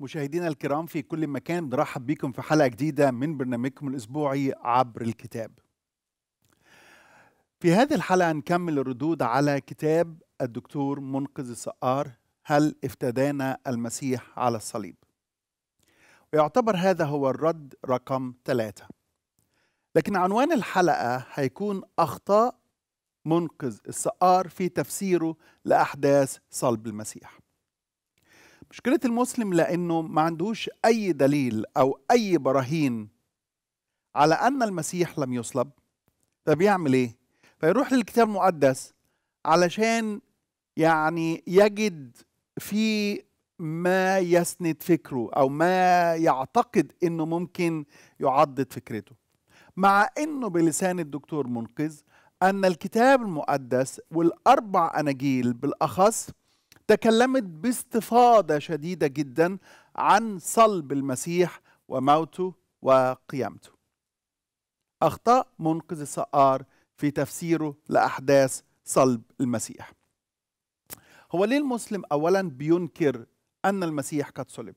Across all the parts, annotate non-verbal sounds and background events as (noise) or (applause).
مشاهدينا الكرام في كل مكان نرحب بكم في حلقة جديدة من برنامجكم الأسبوعي عبر الكتاب في هذه الحلقة نكمل الردود على كتاب الدكتور منقذ السقار هل افتدانا المسيح على الصليب ويعتبر هذا هو الرد رقم ثلاثة لكن عنوان الحلقة هيكون أخطاء منقذ السقار في تفسيره لأحداث صلب المسيح مشكلة المسلم لأنه ما عندوش أي دليل أو أي براهين على أن المسيح لم يصلب فبيعمل إيه؟ فيروح للكتاب المقدس علشان يعني يجد في ما يسند فكره أو ما يعتقد أنه ممكن يعضد فكرته مع أنه بلسان الدكتور منقذ أن الكتاب المقدس والأربع أناجيل بالأخص تكلمت باستفاضه شديده جدا عن صلب المسيح وموته وقيامته. اخطاء منقذ السقار في تفسيره لاحداث صلب المسيح. هو ليه المسلم اولا بينكر ان المسيح قد صلب؟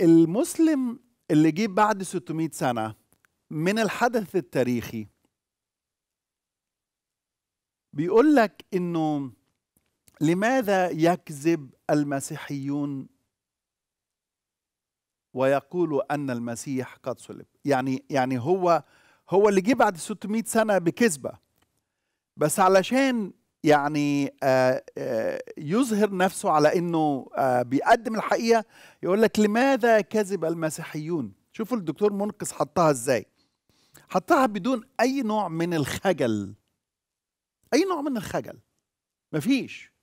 المسلم اللي جه بعد 600 سنه من الحدث التاريخي بيقول لك انه لماذا يكذب المسيحيون ويقولوا ان المسيح قد صلب يعني يعني هو هو اللي جه بعد 600 سنه بكذبه بس علشان يعني آآ آه، آآ آه، يظهر نفسه على انه آه، بيقدم الحقيقه يقول لك لماذا كذب المسيحيون شوفوا الدكتور منقذ حطها ازاي حطها بدون اي نوع من الخجل اي نوع من الخجل مفيش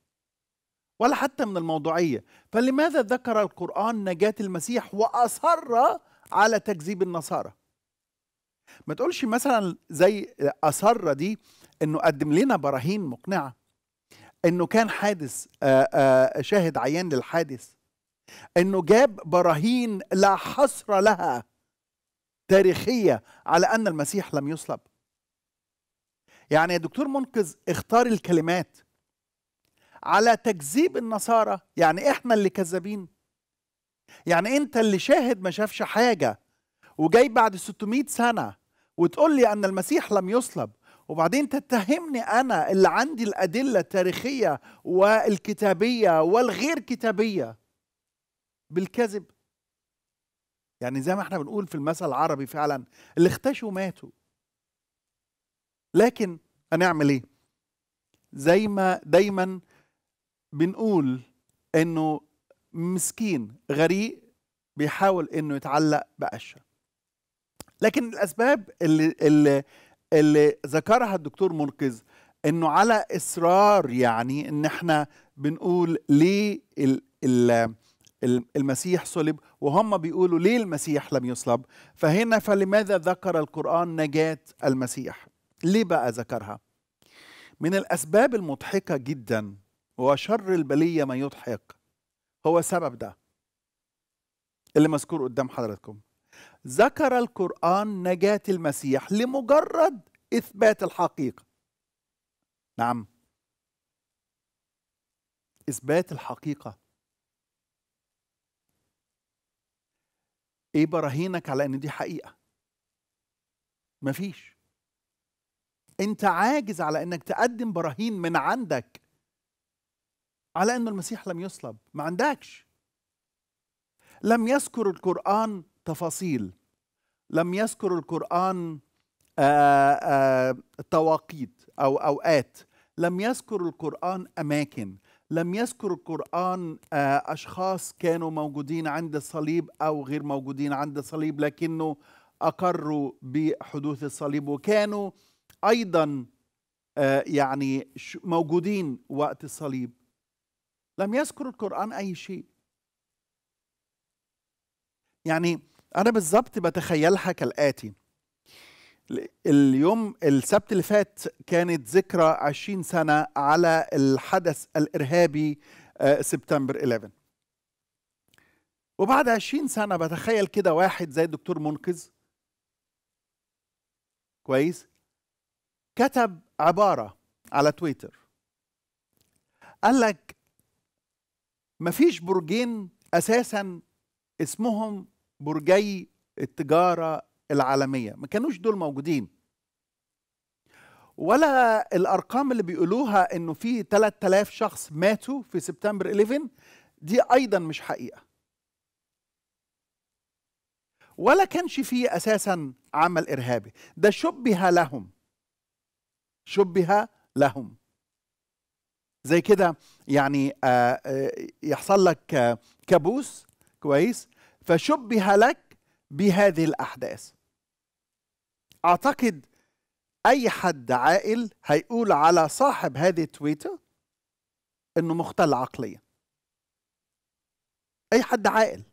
ولا حتى من الموضوعيه فلماذا ذكر القران نجاه المسيح واصر على تكذيب النصارى ما تقولش مثلا زي اصر دي انه قدم لنا براهين مقنعه انه كان حادث آآ آآ شاهد عيان للحادث انه جاب براهين لا حصر لها تاريخيه على ان المسيح لم يصلب يعني يا دكتور منقذ اختار الكلمات على تكذيب النصارى يعني احنا اللي كذابين يعني انت اللي شاهد ما شافش حاجه وجاي بعد 600 سنه وتقول لي ان المسيح لم يصلب وبعدين تتهمني انا اللي عندي الادله التاريخيه والكتابيه والغير كتابيه بالكذب يعني زي ما احنا بنقول في المثل العربي فعلا اللي اختشوا ماتوا لكن هنعمل ايه زي ما دايما بنقول انه مسكين غريق بيحاول انه يتعلق بقشه لكن الاسباب اللي اللي اللي ذكرها الدكتور منقذ انه على اصرار يعني ان احنا بنقول ليه المسيح صلب وهم بيقولوا ليه المسيح لم يصلب فهنا فلماذا ذكر القرآن نجاة المسيح ليه بقى ذكرها من الأسباب المضحكة جدا وشر البلية ما يضحك هو سبب ده اللي مذكور قدام حضراتكم ذكر القرآن نجاة المسيح لمجرد إثبات الحقيقة نعم إثبات الحقيقة إيه براهينك على إن دي حقيقة مفيش انت عاجز على انك تقدم براهين من عندك على ان المسيح لم يصلب ما عندكش لم يذكر القران تفاصيل لم يذكر القران آه، آه، تواقيت او اوقات لم يذكر القران اماكن لم يذكر القرآن آه، أشخاص كانوا موجودين عند الصليب أو غير موجودين عند الصليب لكنه أقروا بحدوث الصليب وكانوا ايضا آه، يعني موجودين وقت الصليب لم يذكر القرآن أي شيء يعني أنا بالظبط بتخيلها كالآتي اليوم السبت اللي فات كانت ذكرى 20 سنة على الحدث الإرهابي آه، سبتمبر 11 وبعد 20 سنة بتخيل كده واحد زي الدكتور منقذ كويس كتب عبارة على تويتر قال لك مفيش برجين أساسا اسمهم برجي التجارة العالمية ما كانوش دول موجودين ولا الأرقام اللي بيقولوها إنه في 3000 شخص ماتوا في سبتمبر 11 دي أيضا مش حقيقة ولا كانش فيه أساسا عمل إرهابي ده شبه لهم شبه لهم زي كده يعني آه، آه، يحصل لك آه، كابوس كويس فشبه لك بهذه الاحداث اعتقد اي حد عاقل هيقول على صاحب هذه التويتر انه مختل عقليا اي حد عاقل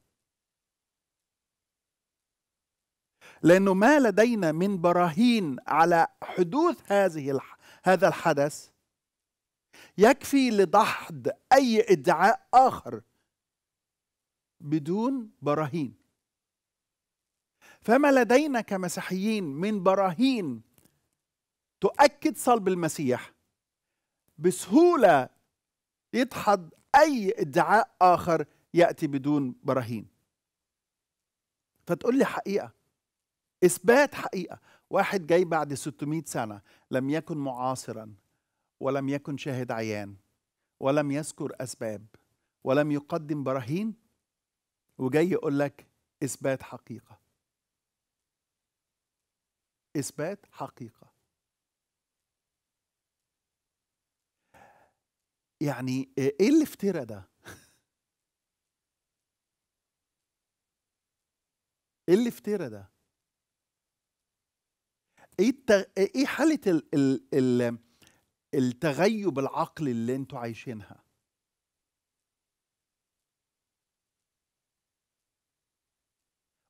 لانه ما لدينا من براهين على حدوث هذه هذا الحدث يكفي لدحض اي ادعاء اخر بدون براهين فما لدينا كمسيحيين من براهين تؤكد صلب المسيح بسهوله يدحض اي ادعاء اخر ياتي بدون براهين فتقول لي حقيقه إثبات حقيقة واحد جاي بعد 600 سنة لم يكن معاصرا ولم يكن شاهد عيان ولم يذكر أسباب ولم يقدم براهين وجاي يقول لك إثبات حقيقة إثبات حقيقة يعني إيه اللي افترى ده؟ (laughs) إيه اللي افترى ده؟ ايه ايه حاله الـ الـ الـ التغيب العقلي اللي انتوا عايشينها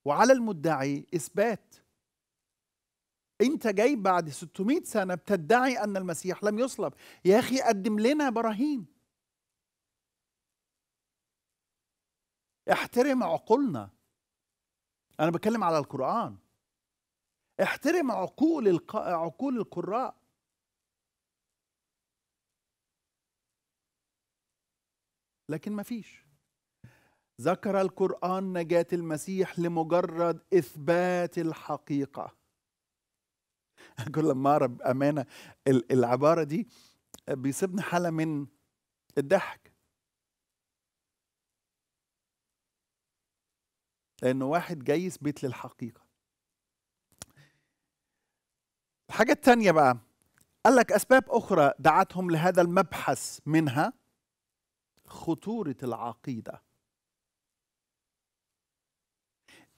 وعلى المدعي اثبات انت جاي بعد 600 سنه بتدعي ان المسيح لم يصلب يا اخي قدم لنا براهين احترم عقولنا انا بتكلم على القران احترم عقول الق... عقول القراء لكن ما فيش ذكر القرآن نجاة المسيح لمجرد إثبات الحقيقة كل (laughs) ما أقرأ بأمانة العبارة دي بيسيبني حالة من الضحك لأنه واحد جاي يثبت للحقيقة الحاجة الثانية بقى قال لك أسباب أخرى دعتهم لهذا المبحث منها خطورة العقيدة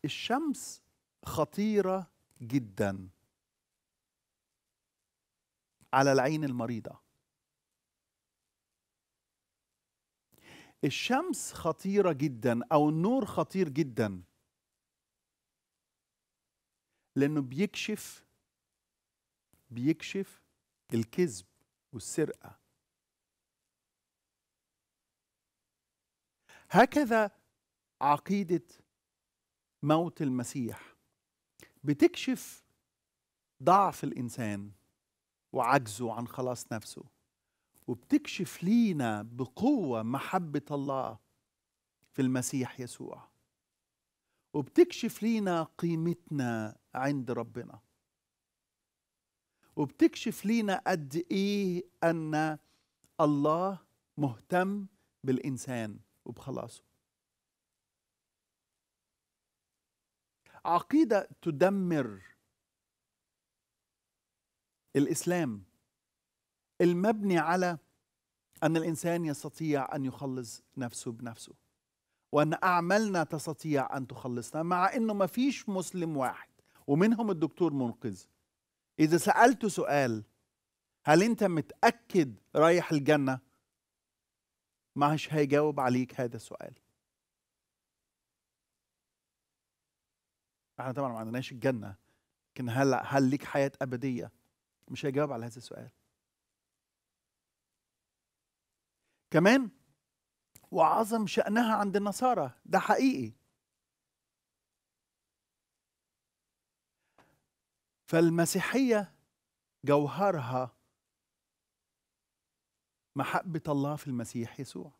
الشمس خطيرة جدا على العين المريضة الشمس خطيرة جدا أو النور خطير جدا لأنه بيكشف بيكشف الكذب والسرقة هكذا عقيدة موت المسيح بتكشف ضعف الإنسان وعجزه عن خلاص نفسه وبتكشف لينا بقوة محبة الله في المسيح يسوع وبتكشف لينا قيمتنا عند ربنا وبتكشف لينا قد ايه ان الله مهتم بالانسان وبخلاصه عقيده تدمر الاسلام المبني على ان الانسان يستطيع ان يخلص نفسه بنفسه وان اعمالنا تستطيع ان تخلصنا مع انه ما فيش مسلم واحد ومنهم الدكتور منقذ إذا سألته سؤال هل أنت متأكد رايح الجنة؟ مش هيجاوب عليك هذا السؤال احنا طبعا ما عندناش الجنه لكن هل هل ليك حياه ابديه مش هيجاوب على هذا السؤال كمان وعظم شأنها عند النصارى ده حقيقي فالمسيحيه جوهرها محبه الله في المسيح يسوع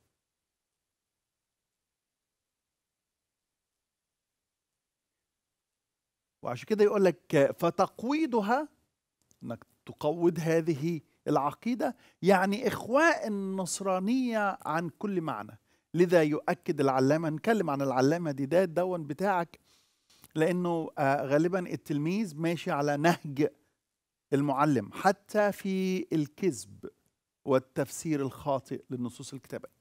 وعشان كده يقول لك فتقويضها انك تقوض هذه العقيده يعني اخواء النصرانيه عن كل معنى لذا يؤكد العلامه نتكلم عن العلامه ده دون بتاعك لانه آه، غالبا التلميذ ماشي على نهج المعلم حتى في الكذب والتفسير الخاطئ للنصوص الكتابيه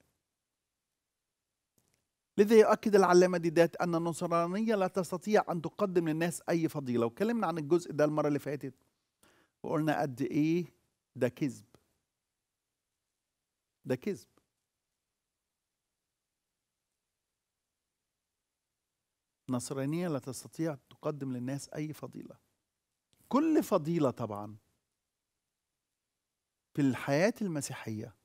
لذا يؤكد العلامة ديدات أن النصرانية لا تستطيع أن تقدم للناس أي فضيلة وكلمنا عن الجزء ده المرة اللي فاتت وقلنا قد إيه ده كذب ده كذب النصرانية لا تستطيع تقدم للناس أي فضيلة كل فضيلة طبعا في الحياة المسيحية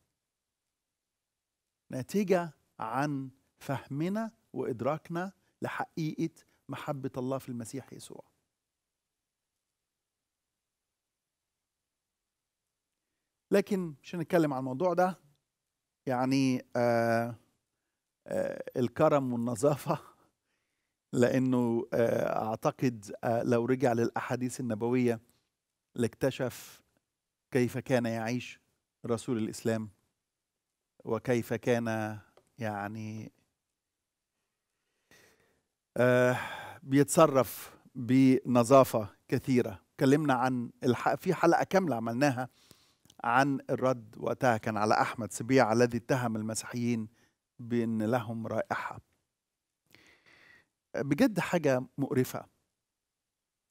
ناتجة عن فهمنا وإدراكنا لحقيقة محبة الله في المسيح يسوع لكن مش هنتكلم عن الموضوع ده يعني آه آه الكرم والنظافة لانه آه، اعتقد آه، لو رجع للاحاديث النبويه لاكتشف كيف كان يعيش رسول الاسلام وكيف كان يعني آه، بيتصرف بنظافه كثيره اتكلمنا عن في حلقه كامله عملناها عن الرد وقتها كان على احمد سبيع الذي اتهم المسيحيين بان لهم رائحه بجد حاجة مقرفة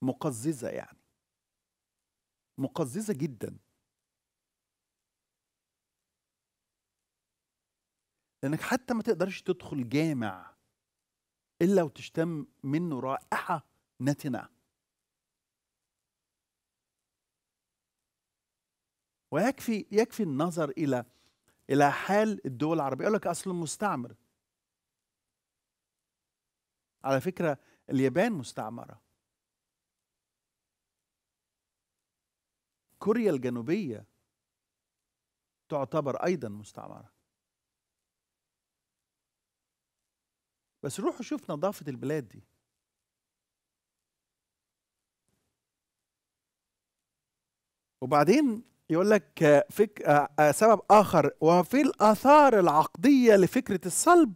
مقززة يعني مقززة جدا لأنك حتى ما تقدرش تدخل جامع إلا وتشتم منه رائحة نتنة ويكفي يكفي النظر إلى إلى حال الدول العربية يقول لك أصل المستعمر على فكرة اليابان مستعمرة كوريا الجنوبية تعتبر أيضا مستعمرة بس روحوا شوف نظافة البلاد دي وبعدين يقول لك فك... آه، آه، سبب آخر وفي الآثار العقدية لفكرة الصلب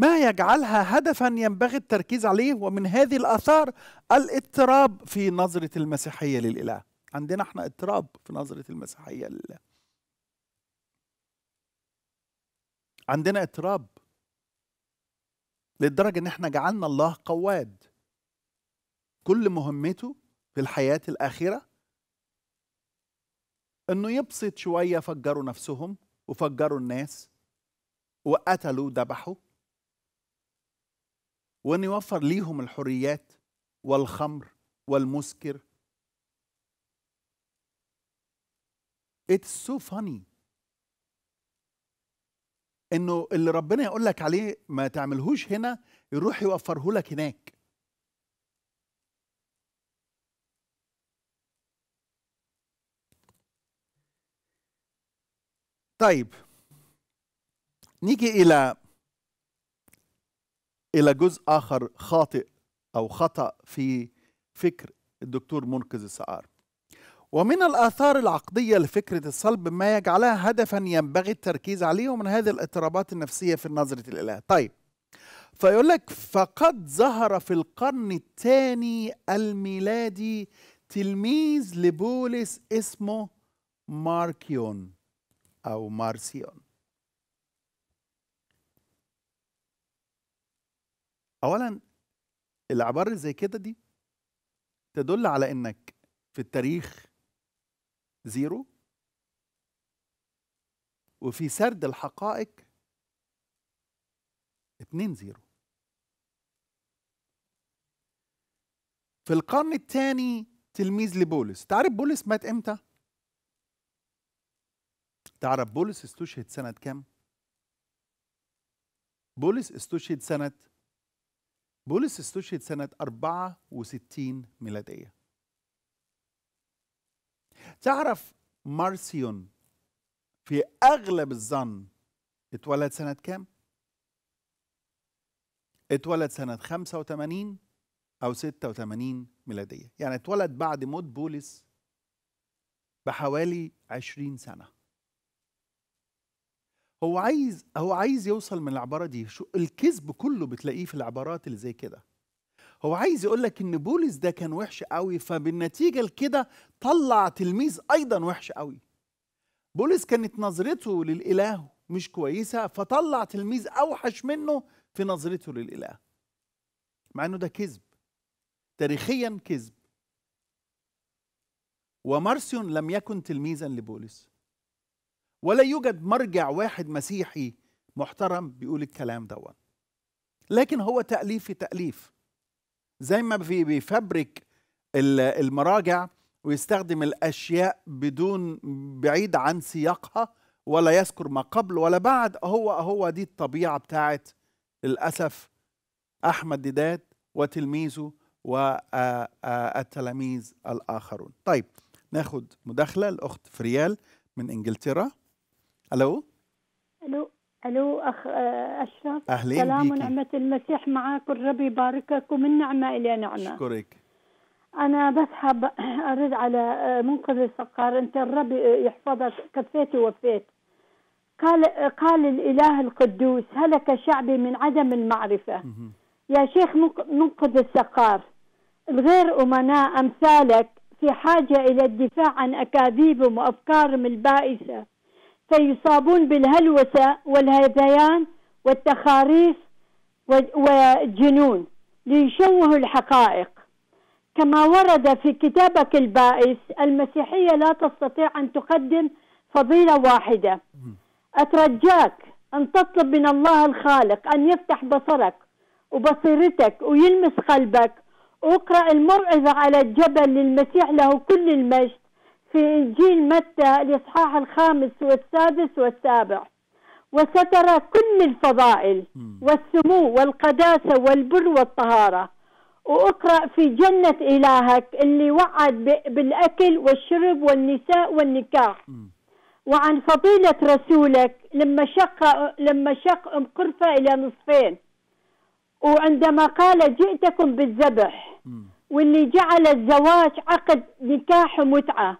ما يجعلها هدفا ينبغي التركيز عليه ومن هذه الآثار الاضطراب في نظرة المسيحية للإله عندنا احنا اضطراب في نظرة المسيحية لله عندنا اضطراب للدرجة ان احنا جعلنا الله قواد كل مهمته في الحياة الآخرة انه يبسط شوية فجروا نفسهم وفجروا الناس وقتلوا ذبحوا وأن يوفر ليهم الحريات والخمر والمسكر It's so funny انه اللي ربنا يقول لك عليه ما تعملهوش هنا يروح يوفره لك هناك طيب نيجي الى الى جزء اخر خاطئ او خطا في فكر الدكتور منقذ السعار ومن الآثار العقدية لفكرة الصلب ما يجعلها هدفا ينبغي التركيز عليه ومن هذه الاضطرابات النفسية في نظرة الإله طيب فيقول لك فقد ظهر في القرن الثاني الميلادي تلميذ لبولس اسمه ماركيون أو مارسيون اولا العبارة اللي زي كده دي تدل على انك في التاريخ زيرو وفي سرد الحقائق اتنين زيرو في القرن الثاني تلميذ لبولس تعرف بولس مات امتى تعرف بولس استشهد سنة كم بولس استشهد سنة بولس استشهد سنة 64 ميلادية تعرف مارسيون في أغلب الظن اتولد سنة كام؟ اتولد سنة 85 أو 86 ميلادية يعني اتولد بعد موت بولس بحوالي 20 سنة هو عايز هو عايز يوصل من العباره دي شو الكذب كله بتلاقيه في العبارات اللي زي كده هو عايز يقول لك ان بولس ده كان وحش قوي فبالنتيجه لكده طلع تلميذ ايضا وحش قوي بولس كانت نظرته للاله مش كويسه فطلع تلميذ اوحش منه في نظرته للاله مع انه ده كذب تاريخيا كذب ومارسيون لم يكن تلميذا لبولس ولا يوجد مرجع واحد مسيحي محترم بيقول الكلام دون لكن هو تأليف في تأليف زي ما بيفبرك المراجع ويستخدم الأشياء بدون بعيد عن سياقها ولا يذكر ما قبل ولا بعد هو هو دي الطبيعة بتاعت للأسف أحمد ديدات وتلميذه والتلاميذ الآخرون طيب ناخد مداخلة الأخت فريال من إنجلترا الو الو الو اخ آه، اشرف اهلين سلام بيكي. ونعمه المسيح معك والرب يباركك ومن نعمه الى نعمه اشكرك انا بس حاب ارد على آه، منقذ السقار انت الرب آه، يحفظك كفيت ووفيت قال قال الاله القدوس هلك شعبي من عدم المعرفه يا شيخ منقذ السقار الغير امناء امثالك في حاجه الى الدفاع عن اكاذيبهم وافكارهم البائسه سيصابون بالهلوسة والهذيان والتخاريف والجنون ليشوهوا الحقائق كما ورد في كتابك البائس المسيحية لا تستطيع أن تقدم فضيلة واحدة أترجاك أن تطلب من الله الخالق أن يفتح بصرك وبصيرتك ويلمس قلبك واقرأ الموعظة على الجبل للمسيح له كل المجد في إنجيل متى الإصحاح الخامس والسادس والسابع وسترى كل الفضائل والسمو والقداسة والبر والطهارة وأقرأ في جنة إلهك اللي وعد بالأكل والشرب والنساء والنكاح وعن فضيلة رسولك لما شق لما شق أم قرفة إلى نصفين وعندما قال جئتكم بالذبح واللي جعل الزواج عقد نكاح ومتعة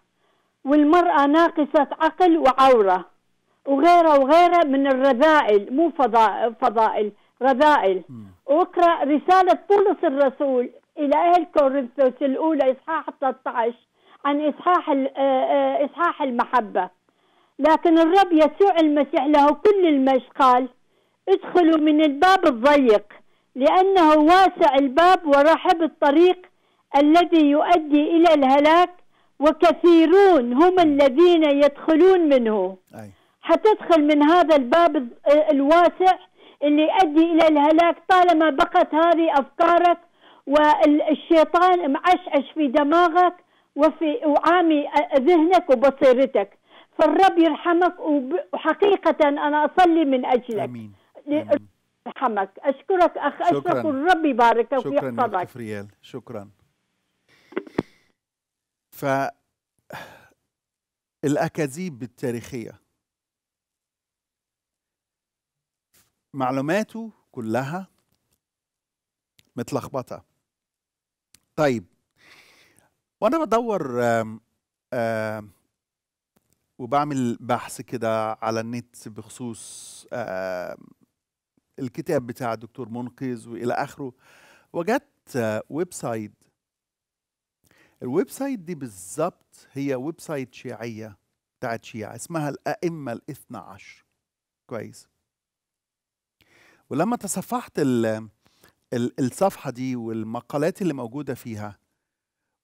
والمرأة ناقصة عقل وعورة وغيرها وغيرها من الرذائل مو فضائل, فضائل رذائل واقرأ رسالة بولس الرسول إلى أهل كورنثوس الأولى إصحاح 13 عن إصحاح آه، آه، إصحاح المحبة لكن الرب يسوع المسيح له كل المجد قال ادخلوا من الباب الضيق لأنه واسع الباب ورحب الطريق الذي يؤدي إلى الهلاك وكثيرون هم الذين يدخلون منه أي. حتدخل من هذا الباب الواسع اللي يؤدي إلى الهلاك طالما بقت هذه أفكارك والشيطان معشعش في دماغك وفي وعامي ذهنك وبصيرتك فالرب يرحمك وحقيقة أنا أصلي من أجلك أمين. أمين. يرحمك أشكرك أخ أشرف والرب يباركك ويحفظك شكرا شكرا ف الأكاذيب التاريخية معلوماته كلها متلخبطة طيب وأنا بدور آم آم وبعمل بحث كده على النت بخصوص الكتاب بتاع الدكتور منقذ والى اخره وجدت آه، ويب سايت الويب سايت دي بالظبط هي ويب سايت شيعيه بتاعت شيعه اسمها الائمه الاثنى عشر كويس ولما تصفحت ال الصفحه دي والمقالات اللي موجوده فيها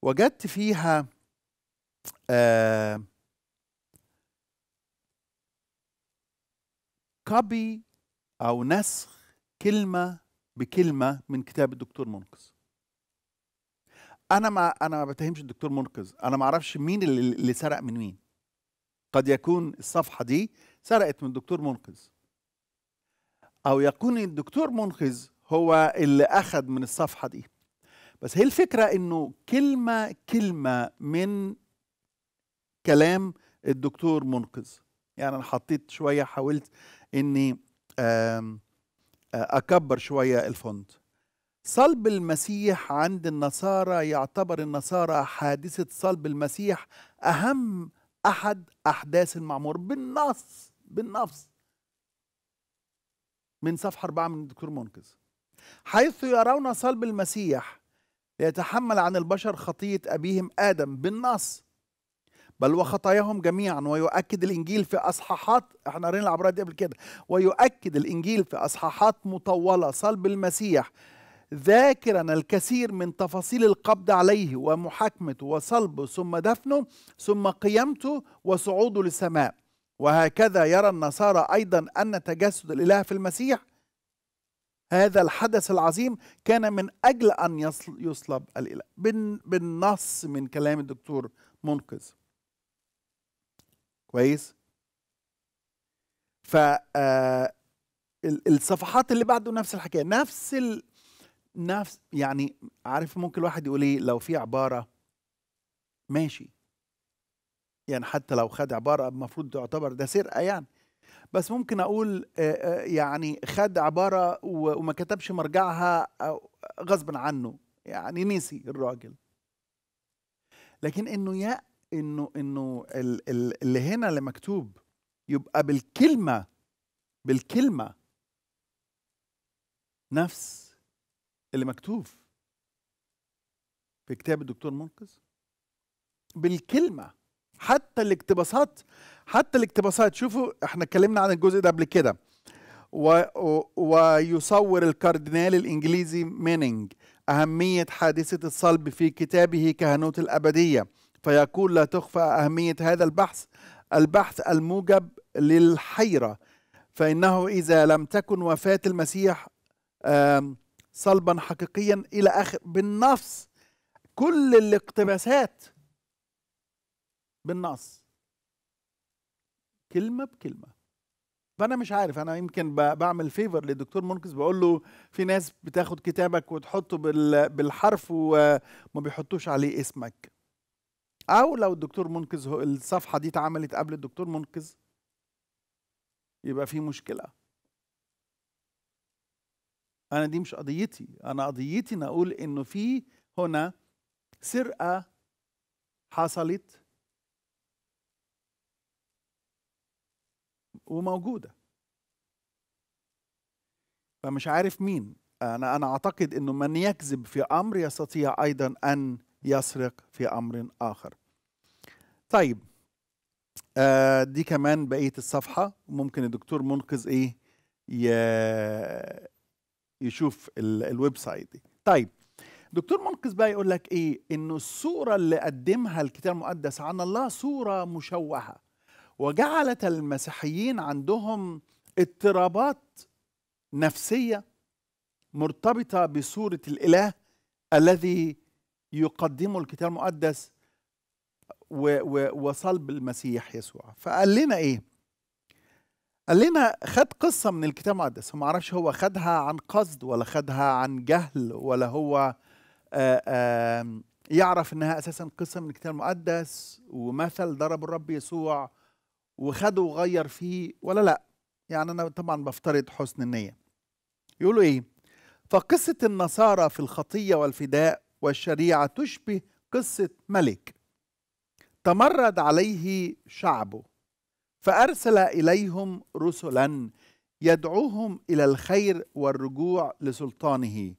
وجدت فيها آه كوبي او نسخ كلمه بكلمه من كتاب الدكتور منقذ انا ما انا ما بتهمش الدكتور منقذ انا ما اعرفش مين اللي, اللي سرق من مين قد يكون الصفحه دي سرقت من الدكتور منقذ او يكون الدكتور منقذ هو اللي اخذ من الصفحه دي بس هي الفكره انه كلمه كلمه من كلام الدكتور منقذ يعني انا حطيت شويه حاولت اني اكبر شويه الفونت صلب المسيح عند النصارى يعتبر النصارى حادثة صلب المسيح أهم أحد أحداث المعمور بالنص بالنص من صفحة 4 من الدكتور منقذ حيث يرون صلب المسيح ليتحمل عن البشر خطية أبيهم آدم بالنص بل وخطاياهم جميعا ويؤكد الإنجيل في أصحاحات احنا قرينا العبرات دي قبل كده ويؤكد الإنجيل في أصحاحات مطولة صلب المسيح ذاكرا الكثير من تفاصيل القبض عليه ومحاكمته وصلبه ثم دفنه ثم قيامته وصعوده للسماء وهكذا يرى النصارى أيضا أن تجسد الإله في المسيح هذا الحدث العظيم كان من أجل أن يصلب الإله بالنص من كلام الدكتور منقذ كويس ف آه، الصفحات اللي بعده نفس الحكايه نفس نفس يعني عارف ممكن الواحد يقول ايه لو في عباره ماشي يعني حتى لو خد عباره المفروض تعتبر ده سرقه يعني بس ممكن اقول آه، آه، يعني خد عباره وما كتبش مرجعها غصب عنه يعني نسي الراجل لكن انه يا انه انه اللي هنا اللي مكتوب يبقى بالكلمه بالكلمه نفس اللي مكتوب في كتاب الدكتور منقذ بالكلمه حتى الاقتباسات حتى الاقتباسات شوفوا احنا اتكلمنا عن الجزء ده قبل كده و... ويصور الكاردينال الانجليزي مينينج اهميه حادثه الصلب في كتابه كهنوت الابديه فيقول لا تخفى اهميه هذا البحث البحث الموجب للحيره فانه اذا لم تكن وفاه المسيح آم صلبا حقيقيا الى اخر بالنص كل الاقتباسات بالنص كلمه بكلمه فانا مش عارف انا يمكن بعمل فيفر للدكتور منقذ بقول له في ناس بتاخد كتابك وتحطه بالحرف وما بيحطوش عليه اسمك او لو الدكتور منقذ الصفحه دي اتعملت قبل الدكتور منقذ يبقى في مشكله انا دي مش قضيتي انا قضيتي ان اقول انه في هنا سرقه حصلت وموجوده فمش عارف مين انا انا اعتقد انه من يكذب في امر يستطيع ايضا ان يسرق في امر اخر طيب آه، دي كمان بقيه الصفحه ممكن الدكتور منقذ ايه يشوف الويب سايت دي طيب دكتور منقذ بقى يقول لك ايه انه الصوره اللي قدمها الكتاب المقدس عن الله صوره مشوهه وجعلت المسيحيين عندهم اضطرابات نفسيه مرتبطه بصوره الاله الذي يقدمه الكتاب المقدس وصلب المسيح يسوع فقال لنا ايه قال لنا خد قصة من الكتاب المقدس ما اعرفش هو خدها عن قصد ولا خدها عن جهل ولا هو آآ آه، آآ يعرف انها اساسا قصة من الكتاب المقدس ومثل ضرب الرب يسوع وخده وغير فيه ولا لا يعني انا طبعا بفترض حسن النية يقولوا ايه فقصة النصارى في الخطية والفداء والشريعة تشبه قصة ملك تمرد عليه شعبه فارسل اليهم رسلا يدعوهم الى الخير والرجوع لسلطانه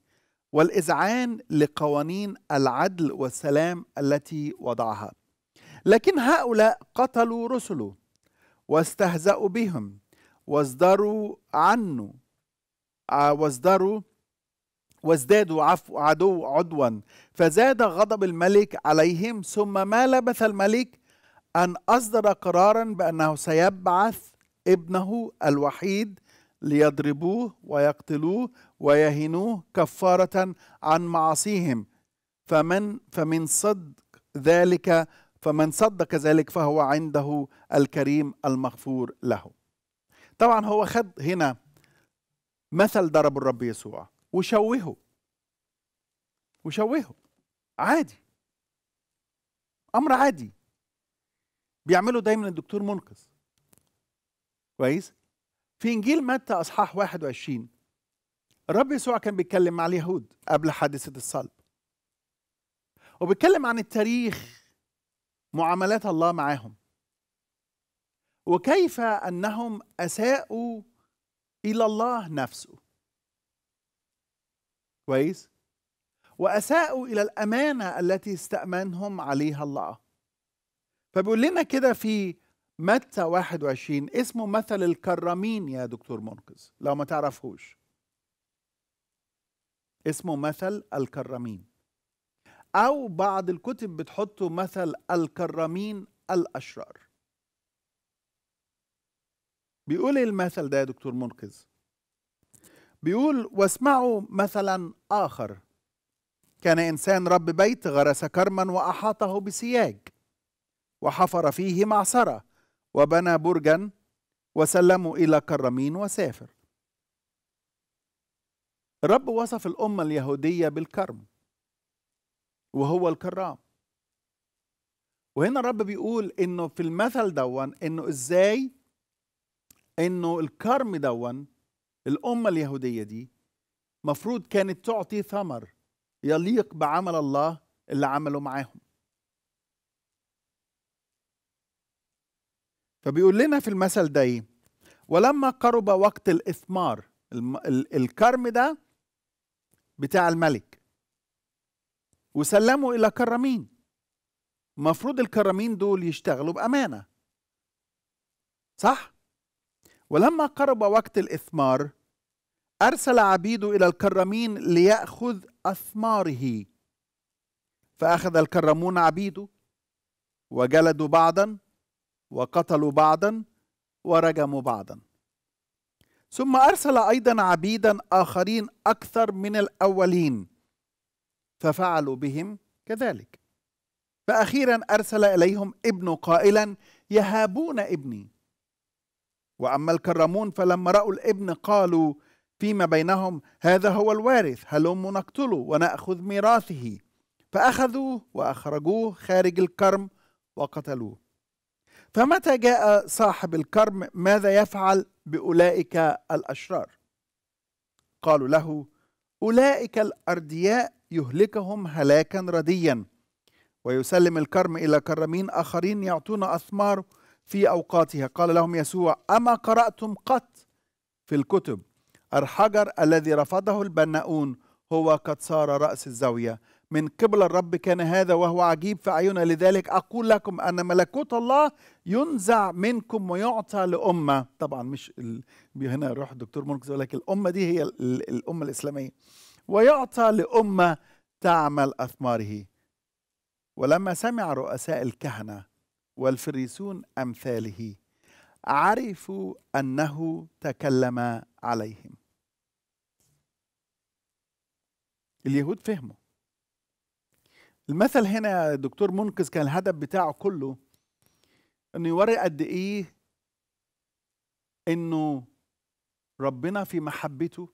والاذعان لقوانين العدل والسلام التي وضعها لكن هؤلاء قتلوا رسله واستهزأوا بهم واصدروا عنه آه، واصدروا وازدادوا عفو عدو عدوا فزاد غضب الملك عليهم ثم ما لبث الملك أن أصدر قرارا بأنه سيبعث ابنه الوحيد ليضربوه ويقتلوه ويهنوه كفارة عن معاصيهم فمن فمن صدق ذلك فمن صدق ذلك فهو عنده الكريم المغفور له طبعا هو خد هنا مثل ضرب الرب يسوع وشوهه وشوهه عادي امر عادي بيعمله دايما الدكتور منقذ كويس في انجيل متى اصحاح 21 الرب يسوع كان بيتكلم مع اليهود قبل حادثه الصلب وبيتكلم عن التاريخ معاملات الله معاهم وكيف انهم اساءوا الى الله نفسه كويس واساءوا الى الامانه التي استامنهم عليها الله فبيقول لنا كده في متى 21 اسمه مثل الكرامين يا دكتور منقذ لو ما تعرفهوش اسمه مثل الكرامين او بعض الكتب بتحطه مثل الكرامين الاشرار بيقول إيه المثل ده يا دكتور منقذ بيقول واسمعوا مثلا اخر كان انسان رب بيت غرس كرما واحاطه بسياج وحفر فيه معصرة وبنى برجا وسلموا إلى كرمين وسافر الرب وصف الأمة اليهودية بالكرم وهو الكرام وهنا الرب بيقول انه في المثل دون انه ازاي انه الكرم دون الامه اليهوديه دي مفروض كانت تعطي ثمر يليق بعمل الله اللي عمله معاهم فبيقول لنا في المثل ده ايه ولما قرب وقت الاثمار الكرم ده بتاع الملك وسلموا الى كرمين المفروض الكرمين دول يشتغلوا بامانه صح ولما قرب وقت الاثمار ارسل عبيده الى الكرمين لياخذ اثماره فاخذ الكرمون عبيده وجلدوا بعضا وقتلوا بعضا ورجموا بعضا ثم أرسل أيضا عبيدا آخرين أكثر من الأولين ففعلوا بهم كذلك فأخيرا أرسل إليهم ابنه قائلا يهابون ابني وأما الكرمون فلما رأوا الابن قالوا فيما بينهم هذا هو الوارث هلم نقتله ونأخذ ميراثه فأخذوه وأخرجوه خارج الكرم وقتلوه فمتى جاء صاحب الكرم ماذا يفعل باولئك الاشرار قالوا له اولئك الاردياء يهلكهم هلاكا رديا ويسلم الكرم الى كرمين اخرين يعطون اثمار في اوقاتها قال لهم يسوع اما قراتم قط في الكتب الحجر الذي رفضه البناؤون هو قد صار راس الزاويه من قبل الرب كان هذا وهو عجيب في عيوننا لذلك أقول لكم أن ملكوت الله ينزع منكم ويعطى لأمة طبعا مش ال... هنا روح الدكتور مركز يقول لك الأمة دي هي ال... الأمة الإسلامية ويعطى لأمة تعمل أثماره ولما سمع رؤساء الكهنة والفريسون أمثاله عرفوا أنه تكلم عليهم اليهود فهموا المثل هنا يا دكتور منقذ كان الهدف بتاعه كله انه يوري قد ايه انه ربنا في محبته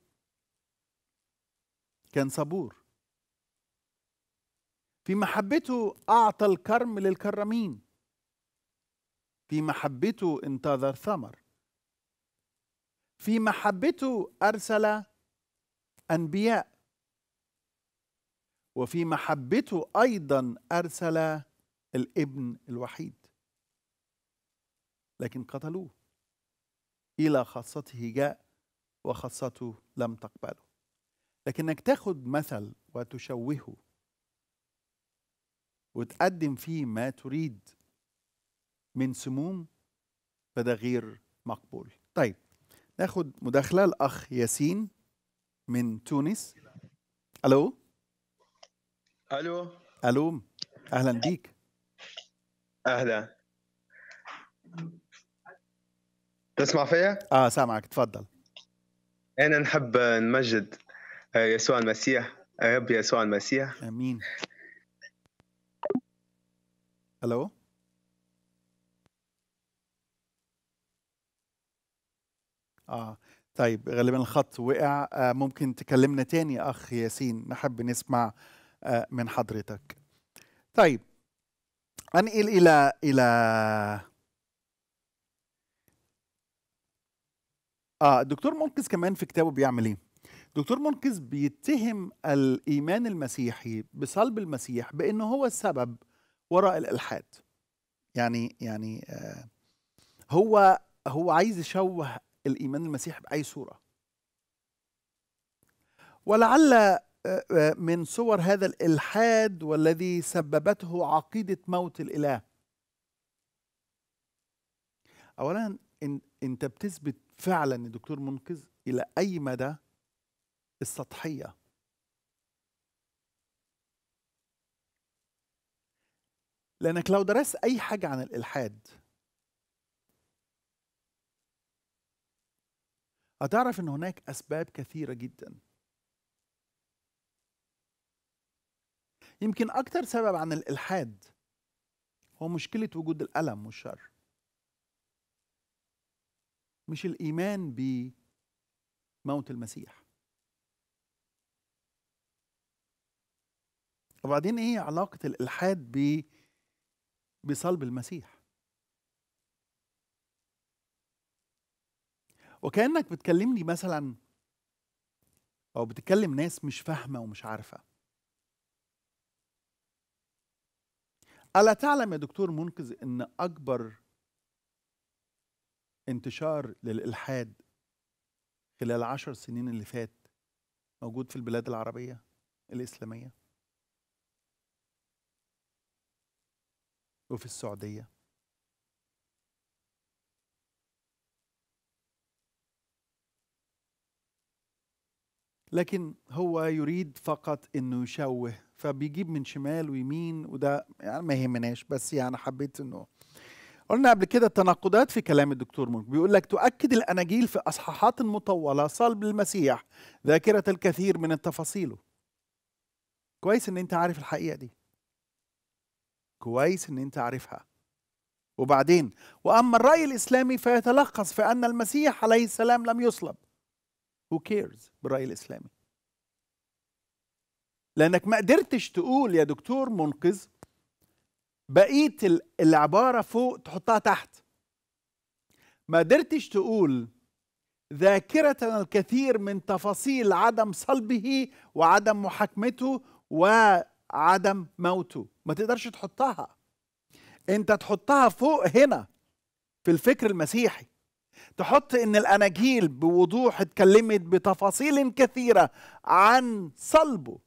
كان صبور في محبته اعطى الكرم للكرمين في محبته انتظر ثمر في محبته ارسل انبياء وفي محبته ايضا ارسل الابن الوحيد لكن قتلوه الى خاصته جاء وخاصته لم تقبله لكنك تاخد مثل وتشوهه وتقدم فيه ما تريد من سموم فده غير مقبول طيب ناخد مداخله الاخ ياسين من تونس الو الو الو اهلا بيك اهلا تسمع فيا؟ اه سامعك تفضل انا نحب نمجد آه، يسوع المسيح آه، رب يسوع المسيح امين الو اه طيب غالبا الخط وقع آه ممكن تكلمنا تاني اخ ياسين نحب نسمع من حضرتك طيب انقل الى الى اه الدكتور منقذ كمان في كتابه بيعمل ايه دكتور منقذ بيتهم الايمان المسيحي بصلب المسيح بانه هو السبب وراء الالحاد يعني يعني آه هو هو عايز يشوه الايمان المسيحي باي صوره ولعل آه، آه، من صور هذا الإلحاد والذي سببته عقيدة موت الإله أولا إن أنت بتثبت فعلا دكتور منقذ إلى أي مدى السطحية لأنك لو درست أي حاجة عن الإلحاد هتعرف أن هناك أسباب كثيرة جداً يمكن أكتر سبب عن الإلحاد هو مشكلة وجود الألم والشر مش الإيمان بموت المسيح وبعدين إيه علاقة الإلحاد ب بصلب المسيح وكأنك بتكلمني مثلا أو بتكلم ناس مش فاهمة ومش عارفة ألا تعلم يا دكتور منقذ أن أكبر انتشار للإلحاد خلال عشر سنين اللي فات موجود في البلاد العربية الإسلامية وفي السعودية لكن هو يريد فقط أنه يشوه فبيجيب من شمال ويمين وده يعني ما يهمناش بس يعني حبيت انه قلنا قبل كده التناقضات في كلام الدكتور مونك بيقول لك تؤكد الاناجيل في اصحاحات مطوله صلب المسيح ذاكره الكثير من تفاصيله كويس ان انت عارف الحقيقه دي كويس ان انت عارفها وبعدين واما الراي الاسلامي فيتلخص في ان المسيح عليه السلام لم يصلب who cares بالراي الاسلامي لانك ما قدرتش تقول يا دكتور منقذ بقيه العباره فوق تحطها تحت ما قدرتش تقول ذاكرتنا الكثير من تفاصيل عدم صلبه وعدم محاكمته وعدم موته ما تقدرش تحطها انت تحطها فوق هنا في الفكر المسيحي تحط ان الاناجيل بوضوح اتكلمت بتفاصيل كثيره عن صلبه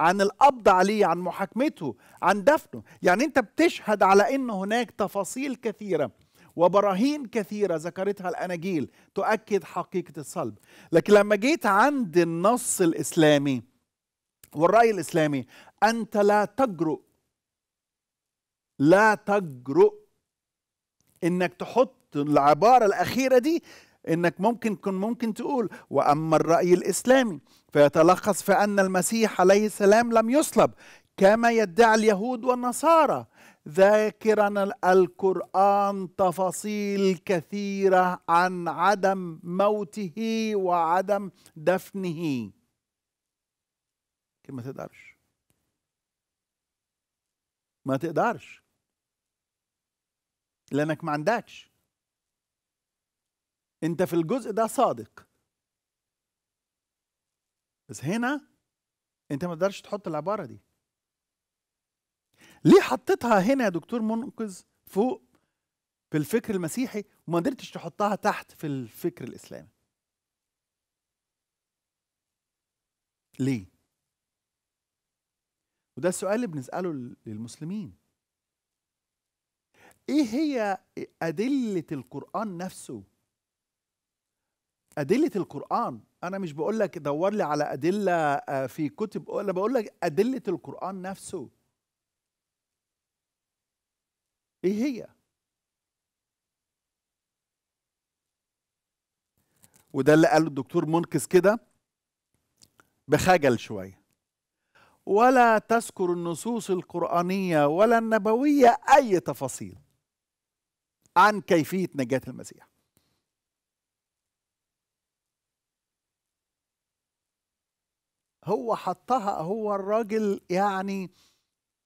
عن القبض عليه عن محاكمته عن دفنه يعني انت بتشهد على ان هناك تفاصيل كثيره وبراهين كثيره ذكرتها الاناجيل تؤكد حقيقه الصلب لكن لما جيت عند النص الاسلامي والراي الاسلامي انت لا تجرؤ لا تجرؤ انك تحط العباره الاخيره دي انك ممكن كن ممكن تقول واما الراي الاسلامي فيتلخص في ان المسيح عليه السلام لم يصلب كما يدعي اليهود والنصارى ذاكرا القرآن تفاصيل كثيرة عن عدم موته وعدم دفنه ما تقدرش ما تقدرش لأنك ما عندكش انت في الجزء ده صادق بس هنا انت ما تقدرش تحط العباره دي ليه حطيتها هنا يا دكتور منقذ فوق في الفكر المسيحي وما قدرتش تحطها تحت في الفكر الاسلامي ليه وده السؤال اللي بنساله للمسلمين ايه هي ادله القران نفسه ادله القران انا مش بقول لك دور لي على ادله آه، في كتب انا بقول لك ادله القران نفسه ايه هي وده اللي قاله الدكتور منقذ كده بخجل شويه ولا تذكر النصوص القرانيه ولا النبويه اي تفاصيل عن كيفيه نجاه المسيح هو حطها هو الراجل يعني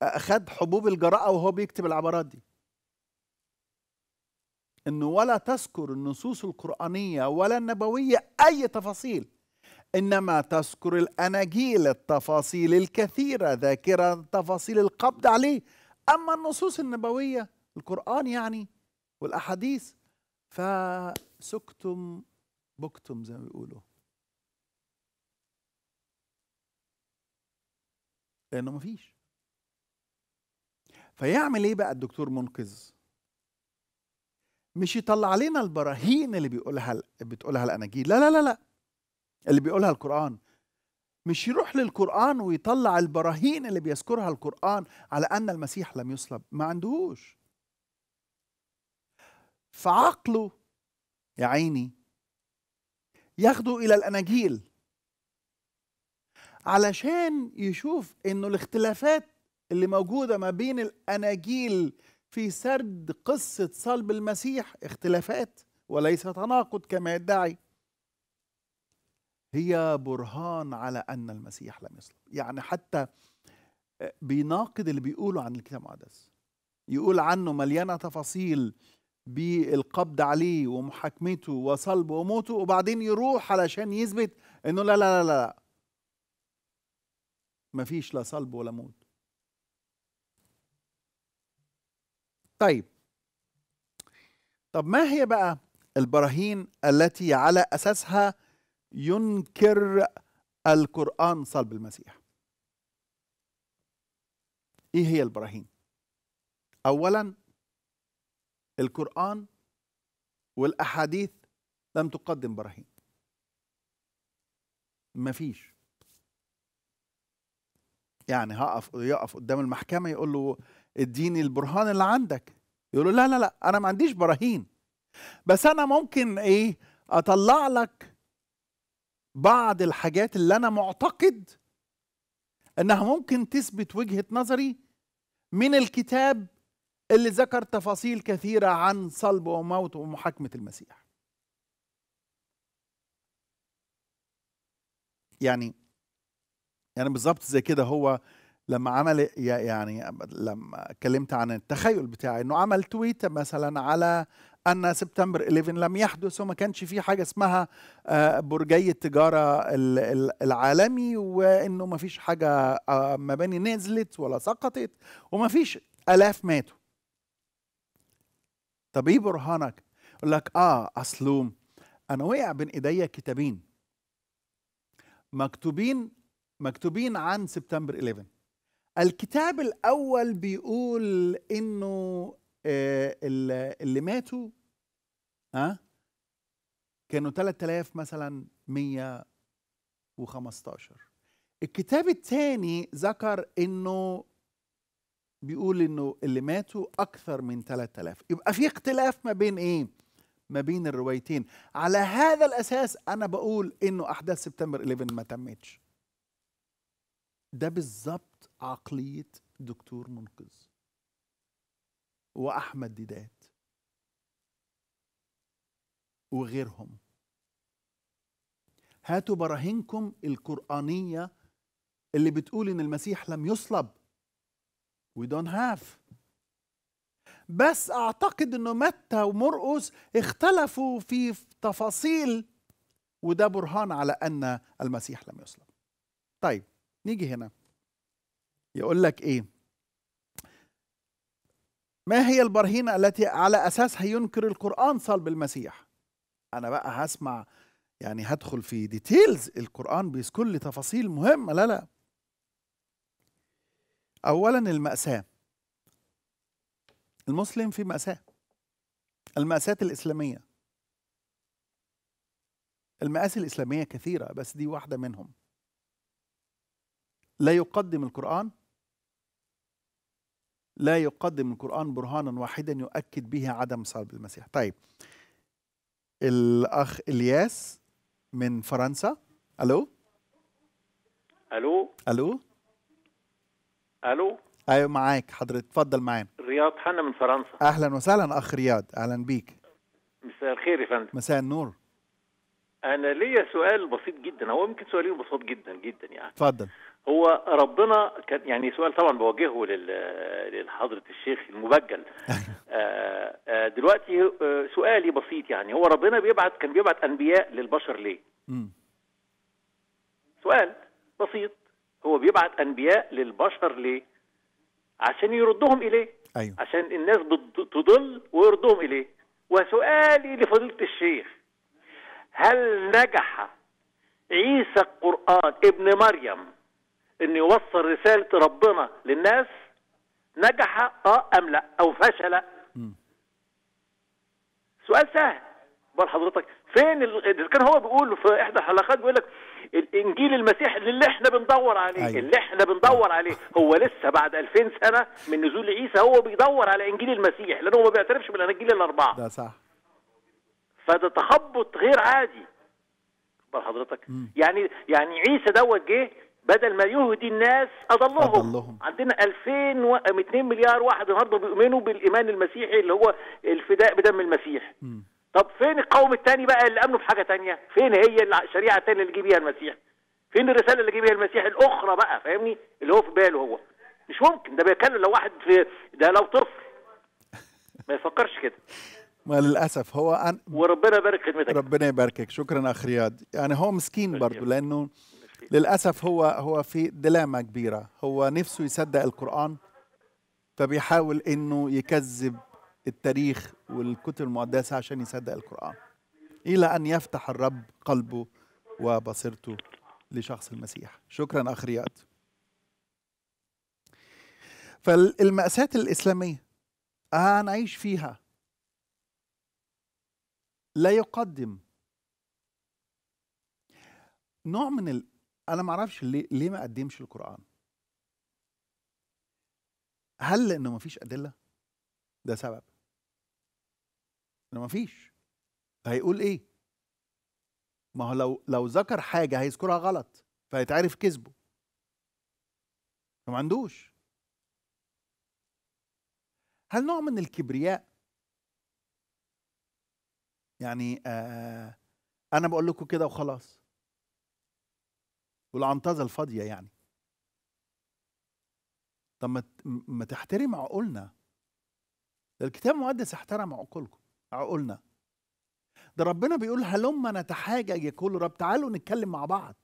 آه، خد حبوب الجراءه وهو بيكتب العبارات دي انه ولا تذكر النصوص القرانيه ولا النبويه اي تفاصيل انما تذكر الاناجيل التفاصيل الكثيره ذاكره تفاصيل القبض عليه اما النصوص النبويه القران يعني والاحاديث فسكتم بكتم زي ما بيقولوا لانه ما فيش فيعمل ايه بقى الدكتور منقذ مش يطلع لنا البراهين اللي بيقولها بتقولها الاناجيل لا لا لا لا اللي بيقولها القران مش يروح للقران ويطلع البراهين اللي بيذكرها القران على ان المسيح لم يصلب ما عندهوش فعقله يا عيني ياخده الى الاناجيل علشان يشوف انه الاختلافات اللي موجوده ما بين الاناجيل في سرد قصه صلب المسيح اختلافات وليس تناقض كما يدعي هي برهان على ان المسيح لم يصلب يعني حتى بيناقض اللي بيقولوا عن الكتاب المقدس يقول عنه مليانه تفاصيل بالقبض عليه ومحاكمته وصلبه وموته وبعدين يروح علشان يثبت انه لا لا لا لا ما فيش لا صلب ولا موت طيب طب ما هي بقى البراهين التي على أساسها ينكر القرآن صلب المسيح إيه هي البراهين أولا القرآن والأحاديث لم تقدم براهين مفيش يعني هقف يقف قدام المحكمه يقول له اديني البرهان اللي عندك يقول له لا لا لا انا ما عنديش براهين بس انا ممكن ايه اطلع لك بعض الحاجات اللي انا معتقد انها ممكن تثبت وجهه نظري من الكتاب اللي ذكر تفاصيل كثيره عن صلب وموت ومحاكمه المسيح يعني يعني بالظبط زي كده هو لما عمل يعني لما اتكلمت عن التخيل بتاعي انه عمل تويت مثلا على ان سبتمبر 11 لم يحدث وما كانش في حاجه اسمها آه، برجي التجاره العالمي وانه ما فيش حاجه آه، مباني نزلت ولا سقطت وما فيش الاف ماتوا طب ايه برهانك يقول لك اه اصلوم انا وقع بين ايديا كتابين مكتوبين مكتوبين عن سبتمبر 11 الكتاب الاول بيقول انه آه، اللي ماتوا ها آه، كانوا 3000 مثلا 115 الكتاب الثاني ذكر انه بيقول انه اللي ماتوا اكثر من 3000 يبقى في اختلاف ما بين ايه ما بين الروايتين على هذا الاساس انا بقول انه احداث سبتمبر 11 ما تمتش ده بالظبط عقليه دكتور منقذ واحمد ديدات وغيرهم هاتوا براهينكم القرآنية اللي بتقول إن المسيح لم يصلب we don't have بس أعتقد إنه متى ومرقس اختلفوا في تفاصيل وده برهان على أن المسيح لم يصلب طيب نيجي هنا يقول لك ايه ما هي البرهينة التي على أساسها ينكر القرآن صلب المسيح أنا بقى هسمع يعني هدخل في ديتيلز القرآن بيذكر لي تفاصيل مهمة لا لا أولا المأساة المسلم في مأساة المأساة الإسلامية المآسي الإسلامية كثيرة بس دي واحدة منهم لا يقدم القرآن لا يقدم القرآن برهانا واحدا يؤكد به عدم صلب المسيح طيب الأخ إلياس من فرنسا ألو ألو ألو ألو أيوة معاك حضرتك اتفضل معانا رياض حنا من فرنسا أهلا وسهلا أخ رياض أهلا بيك مساء الخير يا فندم مساء النور انا ليا سؤال بسيط جدا هو يمكن سؤالين بسيط جدا جدا يعني اتفضل هو ربنا كان يعني سؤال طبعا بوجهه لحضرة الشيخ المبجل (laughs) أيوه. آه، آه، دلوقتي آه، سؤالي بسيط يعني هو ربنا بيبعت كان بيبعت انبياء للبشر ليه؟ م. سؤال بسيط هو بيبعت انبياء للبشر ليه؟ عشان يردهم اليه أيوه. عشان الناس تضل ويردهم اليه وسؤالي لفضيلة الشيخ هل نجح عيسى القرآن ابن مريم إنه يوصل رسالة ربنا للناس نجح اه ام لا او فشل سؤال سهل بقول حضرتك فين اللي كان هو بيقول في احدى الحلقات بيقول لك الانجيل المسيح اللي احنا بندور عليه أيوة. اللي احنا بندور عليه هو لسه بعد 2000 سنه من نزول عيسى هو بيدور على انجيل المسيح لانه ما بيعترفش بالاناجيل الاربعه ده صح فده تخبط غير عادي بال حضرتك مم. يعني يعني عيسى دوت جه بدل ما يهدي الناس أضلهم, أضلهم. عندنا 2000 و... 2 مليار واحد النهارده بيؤمنوا بالإيمان المسيحي اللي هو الفداء بدم المسيح مم. طب فين القوم الثاني بقى اللي امنوا بحاجه ثانيه؟ فين هي الشريعه الثانيه اللي جه بيها المسيح؟ فين الرساله اللي جه بيها المسيح الاخرى بقى فاهمني؟ اللي هو في باله هو مش ممكن ده بيتكلم لو واحد في ده لو طفل ما يفكرش كده ما للاسف هو أن... وربنا يبارك خدمتك ربنا يباركك شكرا اخ رياض يعني هو مسكين برضه لانه للاسف هو هو في دلامه كبيره هو نفسه يصدق القران فبيحاول انه يكذب التاريخ والكتب المقدسه عشان يصدق القران الى ان يفتح الرب قلبه وبصيرته لشخص المسيح شكرا اخ رياض فالمأساة الإسلامية هنعيش فيها لا يقدم نوع من ال... انا ما اعرفش ليه ليه ما قدمش القران هل لانه ما فيش ادله ده سبب انه ما فيش هيقول ايه ما هو لو لو ذكر حاجه هيذكرها غلط فيتعرف كذبه فما عندوش هل نوع من الكبرياء يعني آه انا بقول لكم كده وخلاص والعنطزه الفاضيه يعني طب ما تحترم عقولنا ده الكتاب المقدس احترم عقولكم عقولنا ده ربنا بيقول هلما نتحاجج يا كل رب تعالوا نتكلم مع بعض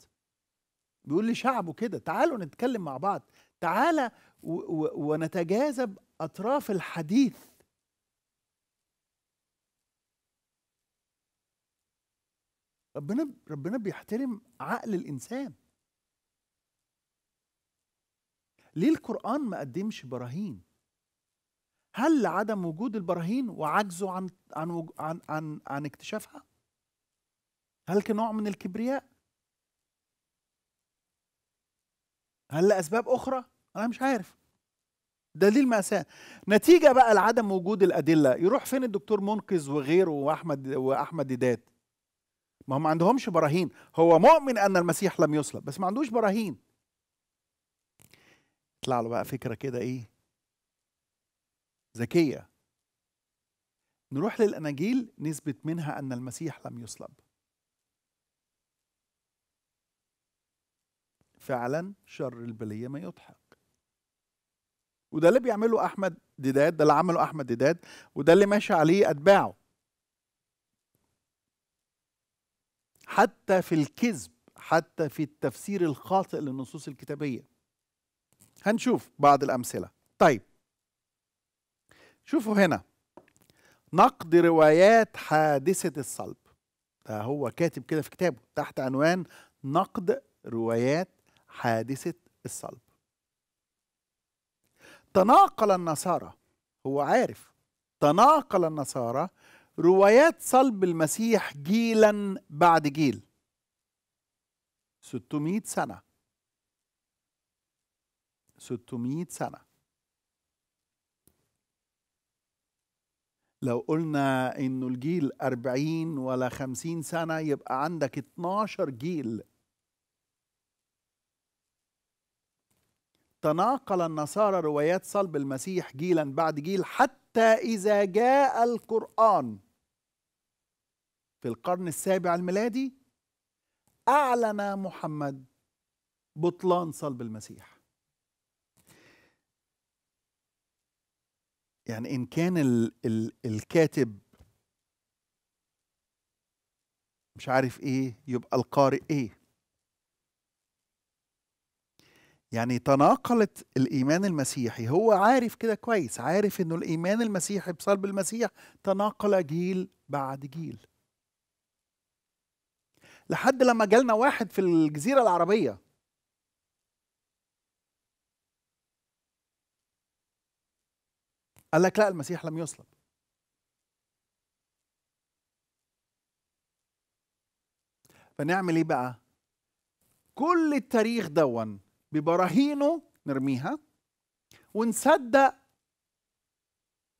بيقول لشعبه كده تعالوا نتكلم مع بعض تعالى ونتجاذب اطراف الحديث ربنا ربنا بيحترم عقل الانسان ليه القرآن ما قدمش براهين؟ هل لعدم وجود البراهين وعجزه عن عن عن عن, عن اكتشافها؟ هل كنوع من الكبرياء؟ هل لأسباب أخرى؟ أنا مش عارف. دليل مأساة. نتيجة بقى لعدم وجود الأدلة، يروح فين الدكتور منقذ وغيره وأحمد وأحمد ديدات؟ ما هم ما عندهمش براهين هو مؤمن ان المسيح لم يصلب بس ما عندوش براهين يطلع له بقى فكره كده ايه ذكيه نروح للاناجيل نثبت منها ان المسيح لم يصلب فعلا شر البليه ما يضحك وده اللي بيعمله احمد ديداد ده اللي عمله احمد ديداد وده اللي ماشي عليه اتباعه حتى في الكذب حتى في التفسير الخاطئ للنصوص الكتابية هنشوف بعض الأمثلة طيب شوفوا هنا نقد روايات حادثة الصلب ده هو كاتب كده في كتابه تحت عنوان نقد روايات حادثة الصلب تناقل النصارى هو عارف تناقل النصارى روايات صلب المسيح جيلا بعد جيل 600 سنة 600 سنة لو قلنا انه الجيل 40 ولا 50 سنة يبقى عندك 12 جيل تناقل النصارى روايات صلب المسيح جيلا بعد جيل حتى إذا جاء القرآن في القرن السابع الميلادي أعلن محمد بطلان صلب المسيح يعني إن كان ال ال الكاتب مش عارف إيه يبقى القارئ إيه يعني تناقلت الإيمان المسيحي هو عارف كده كويس عارف إنه الإيمان المسيحي بصلب المسيح تناقل جيل بعد جيل لحد لما جالنا واحد في الجزيرة العربية قال لك لا المسيح لم يصلب فنعمل ايه بقى كل التاريخ دون ببراهينه نرميها ونصدق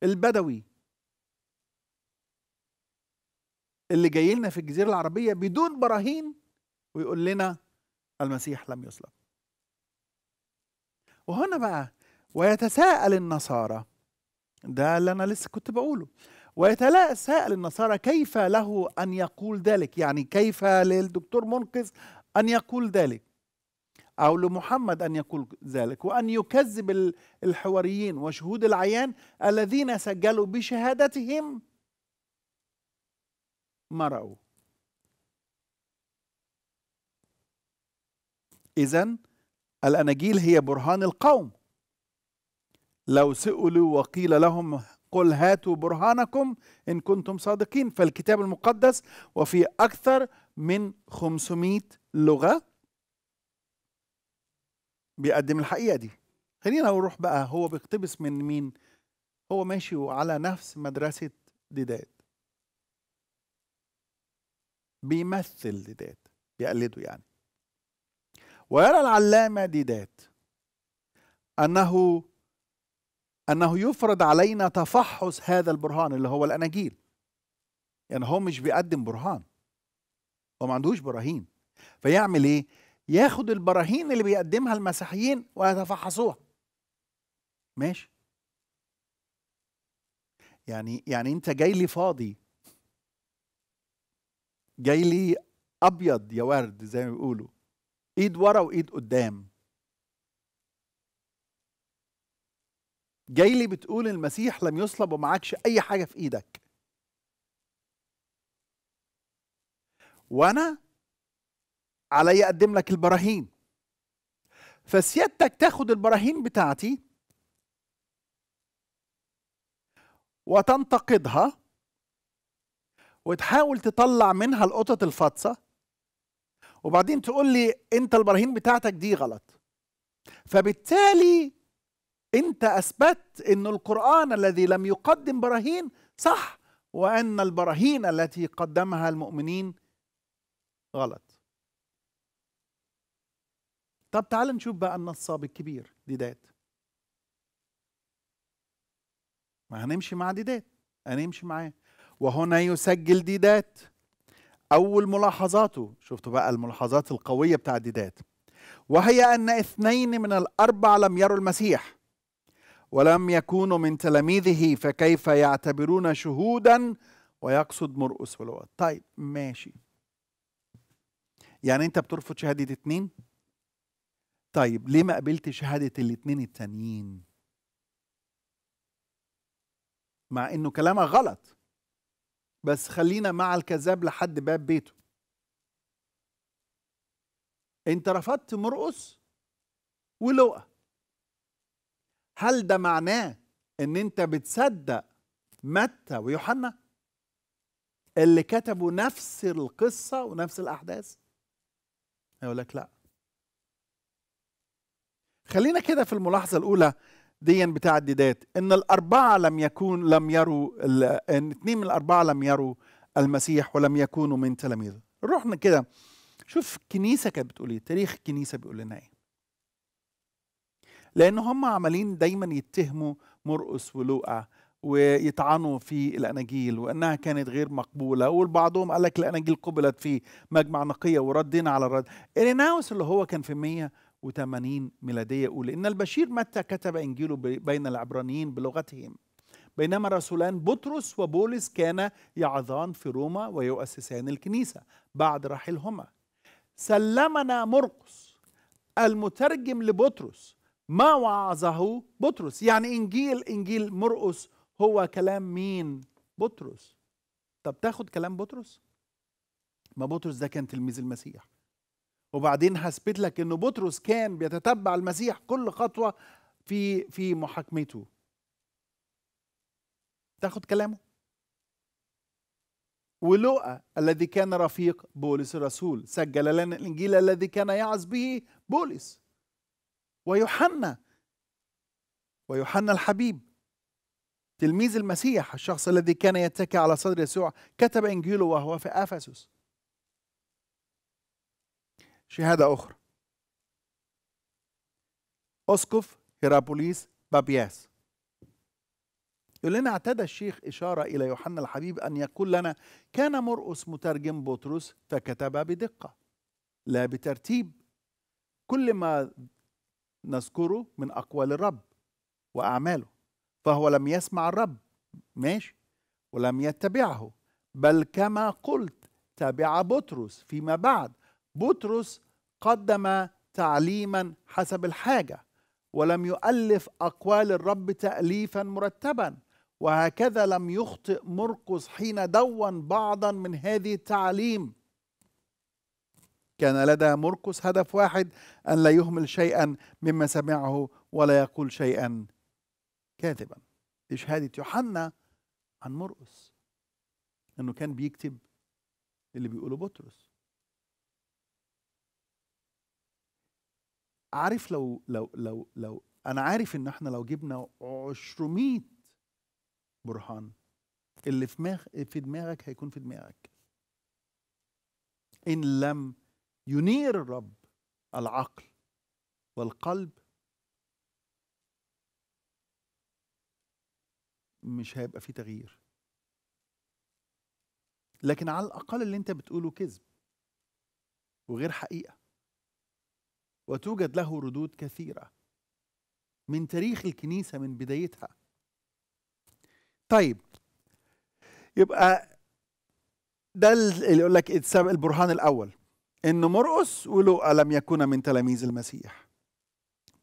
البدوي اللي جاي لنا في الجزيرة العربية بدون براهين ويقول لنا المسيح لم يصلب وهنا بقى ويتساءل النصارى ده اللي أنا لسه كنت بقوله ويتساءل النصارى كيف له أن يقول ذلك يعني كيف للدكتور منقذ أن يقول ذلك أو لمحمد أن يقول ذلك وأن يكذب الحواريين وشهود العيان الذين سجلوا بشهادتهم ما رأوا إذا الأناجيل هي برهان القوم لو سئلوا وقيل لهم قل هاتوا برهانكم إن كنتم صادقين فالكتاب المقدس وفي أكثر من 500 لغة بيقدم الحقيقة دي خلينا نروح بقى هو بيقتبس من مين هو ماشي على نفس مدرسة ديداد بيمثل ديدات بيقلده يعني ويرى العلامة ديدات أنه أنه يفرض علينا تفحص هذا البرهان اللي هو الأناجيل يعني هو مش بيقدم برهان هو ما عندوش براهين فيعمل إيه؟ ياخد البراهين اللي بيقدمها المسيحيين ويتفحصوها ماشي يعني يعني انت جاي لي فاضي جاي لي ابيض يا ورد زي ما بيقولوا ايد ورا وايد قدام جاي لي بتقول المسيح لم يصلب ومعكش اي حاجه في ايدك وانا علي اقدم لك البراهين فسيادتك تاخد البراهين بتاعتي وتنتقدها وتحاول تطلع منها القطط الفاطسة وبعدين تقول لي انت البراهين بتاعتك دي غلط فبالتالي انت اثبتت ان القران الذي لم يقدم براهين صح وان البراهين التي قدمها المؤمنين غلط طب تعال نشوف بقى النصاب الكبير ديدات ما هنمشي مع ديدات هنمشي معاه وهنا يسجل ديدات أول ملاحظاته شفتوا بقى الملاحظات القوية بتاع ديدات وهي أن اثنين من الأربع لم يروا المسيح ولم يكونوا من تلاميذه فكيف يعتبرون شهودا ويقصد مرقس ولوط طيب ماشي يعني انت بترفض شهادة اتنين طيب ليه ما قبلت شهادة الاتنين التانيين مع انه كلامك غلط بس خلينا مع الكذاب لحد باب بيته انت رفضت مرقص ولقى هل ده معناه ان انت بتصدق متى ويوحنا اللي كتبوا نفس القصة ونفس الأحداث هيقول لك لا خلينا كده في الملاحظة الأولى بتاع الديدات ان الاربعه لم يكون لم يروا ان اثنين من الاربعه لم يروا المسيح ولم يكونوا من تلاميذه رحنا كده شوف الكنيسه كانت بتقول ايه تاريخ الكنيسه بيقول لنا ايه لان هم عمالين دايما يتهموا مرقس ولوقا ويطعنوا في الاناجيل وانها كانت غير مقبوله والبعضهم قال لك الاناجيل قبلت في مجمع نقيه وردينا على الرد اريناوس اللي هو كان في 100 180 ميلادية أولى إن البشير متى كتب إنجيله بين العبرانيين بلغتهم بينما رسولان بطرس وبولس كانا يعظان في روما ويؤسسان الكنيسة بعد رحيلهما سلمنا مرقس المترجم لبطرس ما وعظه بطرس يعني إنجيل إنجيل مرقس هو كلام مين بطرس طب تاخد كلام بطرس ما بطرس ده كان تلميذ المسيح وبعدين هثبت لك انه بطرس كان بيتتبع المسيح كل خطوه في في محاكمته تاخد كلامه ولوقا الذي كان رفيق بولس الرسول سجل لنا الانجيل الذي كان يعز به بولس ويوحنا ويوحنا الحبيب تلميذ المسيح الشخص الذي كان يتكي على صدر يسوع كتب انجيله وهو في افسس شهادة أخرى أسقف هيرابوليس بابياس يقول لنا اعتدى الشيخ إشارة إلى يوحنا الحبيب أن يقول لنا كان مرقس مترجم بطرس فكتب بدقة لا بترتيب كل ما نذكره من أقوال الرب وأعماله فهو لم يسمع الرب ماشي ولم يتبعه بل كما قلت تبع بطرس فيما بعد بطرس قدم تعليما حسب الحاجه ولم يؤلف اقوال الرب تاليفا مرتبا وهكذا لم يخطئ مرقس حين دون بعضا من هذه التعاليم كان لدى مرقس هدف واحد ان لا يهمل شيئا مما سمعه ولا يقول شيئا كاذبا دي شهاده يوحنا عن مرقس انه كان بيكتب اللي بيقوله بطرس عارف لو لو لو لو انا عارف ان احنا لو جبنا 200 برهان اللي في دماغ في دماغك هيكون في دماغك ان لم ينير الرب العقل والقلب مش هيبقى في تغيير لكن على الاقل اللي انت بتقوله كذب وغير حقيقه وتوجد له ردود كثيرة من تاريخ الكنيسة من بدايتها طيب يبقى ده اللي يقول لك إيه، البرهان الأول إن مرقس ولوقا لم يكونا من تلاميذ المسيح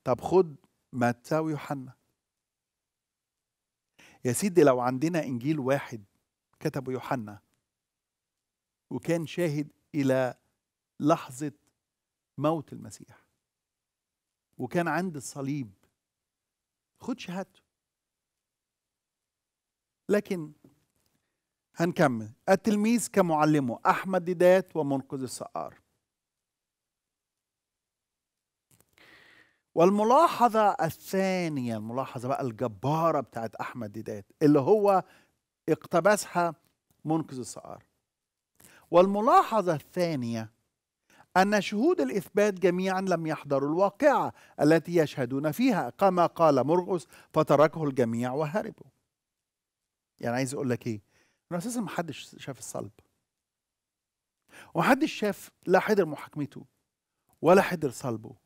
طب خد متى ويوحنا يا سيدي لو عندنا إنجيل واحد كتبه يوحنا وكان شاهد إلى لحظة موت المسيح وكان عند الصليب خد شهادته لكن هنكمل التلميذ كمعلمه أحمد ديدات ومنقذ السقار والملاحظة الثانية الملاحظة بقى الجبارة بتاعت أحمد ديدات اللي هو اقتبسها منقذ السقار والملاحظة الثانية أن شهود الإثبات جميعا لم يحضروا الواقعة التي يشهدون فيها كما قال مرقس فتركه الجميع وهربوا يعني عايز أقول لك إيه أنه أساسا محدش شاف الصلب ومحدش شاف لا حضر محاكمته ولا حضر صلبه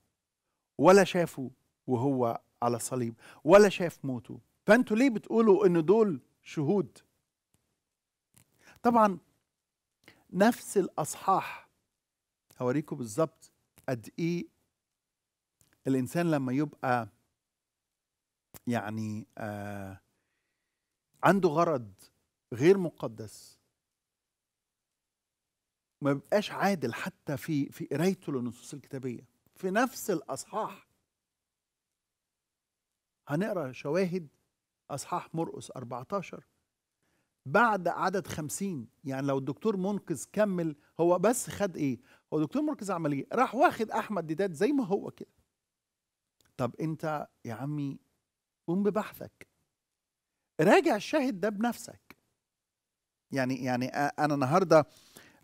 ولا شافه وهو على الصليب ولا شاف موته فأنتوا ليه بتقولوا إن دول شهود طبعا نفس الأصحاح هوريكم بالظبط قد ايه الانسان لما يبقى يعني آه عنده غرض غير مقدس ما بيبقاش عادل حتى في في قرايته للنصوص الكتابيه في نفس الاصحاح هنقرا شواهد اصحاح مرقس 14 بعد عدد 50 يعني لو الدكتور منقذ كمل هو بس خد ايه هو دكتور مركز عمليه راح واخد احمد ديدات زي ما هو كده طب انت يا عمي قوم ببحثك راجع الشاهد ده بنفسك يعني يعني انا النهارده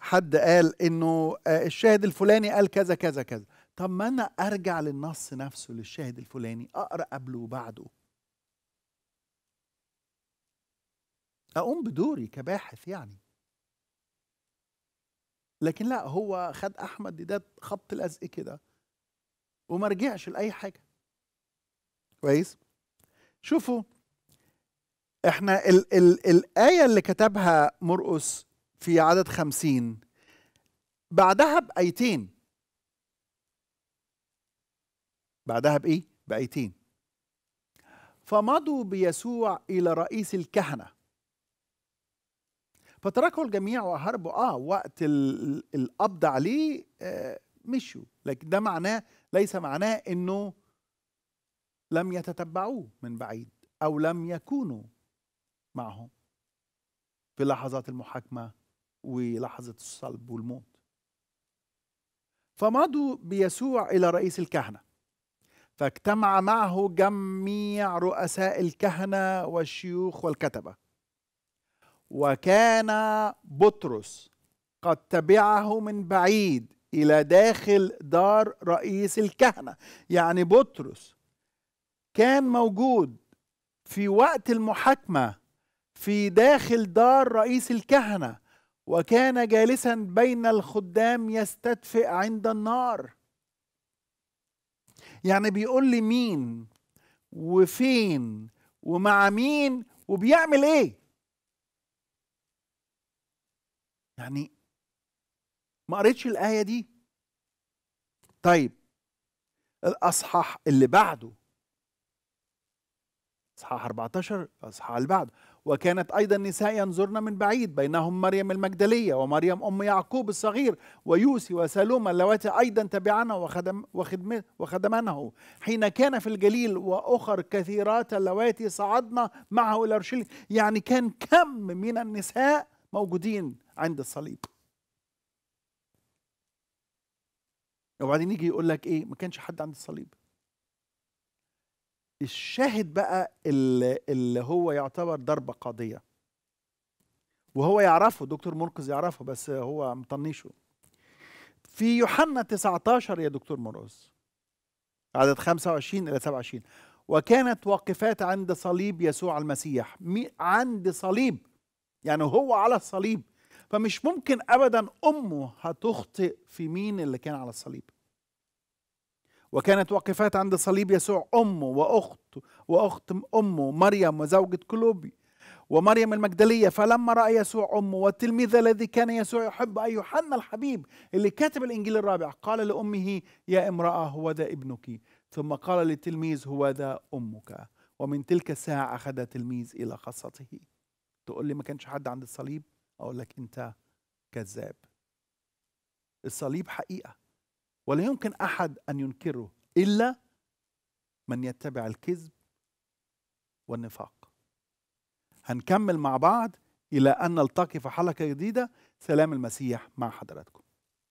حد قال انه آه، الشاهد الفلاني قال كذا كذا كذا طب ما انا ارجع للنص نفسه للشاهد الفلاني اقرا قبله وبعده اقوم بدوري كباحث يعني لكن لا هو خد احمد ديدات خبط لزق كده وما رجعش لاي حاجه كويس شوفوا احنا ال ال الايه اللي كتبها مرقس في عدد خمسين بعدها بايتين بعدها بايه بايتين فمضوا بيسوع الى رئيس الكهنه فتركه الجميع وهربوا اه وقت القبض عليه آه مشوا لكن ده معناه ليس معناه انه لم يتتبعوه من بعيد او لم يكونوا معهم في لحظات المحاكمه ولحظه الصلب والموت فمضوا بيسوع الى رئيس الكهنه فاجتمع معه جميع رؤساء الكهنه والشيوخ والكتبه وكان بطرس قد تبعه من بعيد الى داخل دار رئيس الكهنه يعني بطرس كان موجود في وقت المحاكمه في داخل دار رئيس الكهنه وكان جالسا بين الخدام يستدفئ عند النار يعني بيقول لي مين وفين ومع مين وبيعمل ايه يعني ما قريتش الآية دي طيب الأصحاح اللي بعده أصحاح 14 أصحاح اللي بعده وكانت أيضا نساء ينظرن من بعيد بينهم مريم المجدلية ومريم أم يعقوب الصغير ويوسي وسلومة اللواتي أيضا تبعنا وخدم وخدم وخدمنه حين كان في الجليل وأخر كثيرات اللواتي صعدنا معه إلى أورشليم يعني كان كم من النساء موجودين عند الصليب وبعدين يجي يقول لك ايه ما كانش حد عند الصليب الشاهد بقى اللي, اللي هو يعتبر ضربه قاضيه وهو يعرفه دكتور مرقز يعرفه بس هو مطنشه في يوحنا 19 يا دكتور مرقز عدد 25 الى 27 وكانت واقفات عند صليب يسوع المسيح عند صليب يعني هو على الصليب فمش ممكن ابدا امه هتخطئ في مين اللي كان على الصليب وكانت واقفات عند صليب يسوع امه واخته واخت امه مريم وزوجة كلوبي ومريم المجدلية فلما رأى يسوع أمه والتلميذ الذي كان يسوع يحب أي يوحنا الحبيب اللي كاتب الإنجيل الرابع قال لأمه يا امرأة هو ذا ابنك ثم قال للتلميذ هو ذا أمك ومن تلك الساعة أخذ التلميذ إلى خاصته تقول لي ما كانش حد عند الصليب اقول لك انت كذاب الصليب حقيقه ولا يمكن احد ان ينكره الا من يتبع الكذب والنفاق هنكمل مع بعض الى ان نلتقي في حلقه جديده سلام المسيح مع حضراتكم